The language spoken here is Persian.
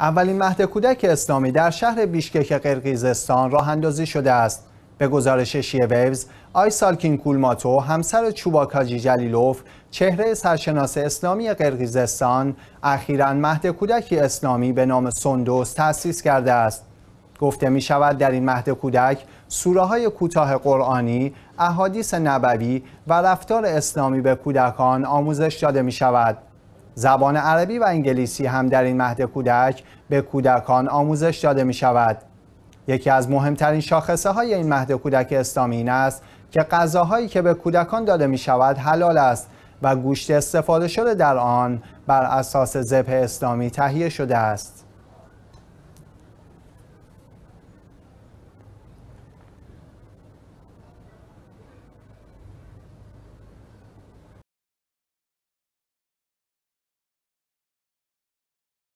اولین مهد کودک اسلامی در شهر بیشکک قرقیزستان راه اندازی شده است. به گزارش شیه ویوز، آی سالکین کولماتو، همسر چوباکاجی جلیلوف، چهره سرشناس اسلامی قرقیزستان، اخیرا مهد کودکی اسلامی به نام سندوس تأسیس کرده است. گفته می شود در این مهد کودک سوره های کوتاه قرآنی، احادیث نبوی و رفتار اسلامی به کودکان آموزش داده می شود. زبان عربی و انگلیسی هم در این مهد کودک به کودکان آموزش داده می شود. یکی از مهمترین شاخصه های این مهد کودک اسلامی این است که غذاهایی که به کودکان داده می شود حلال است و گوشت استفاده شده در آن بر اساس ذبح اسلامی تهیه شده است.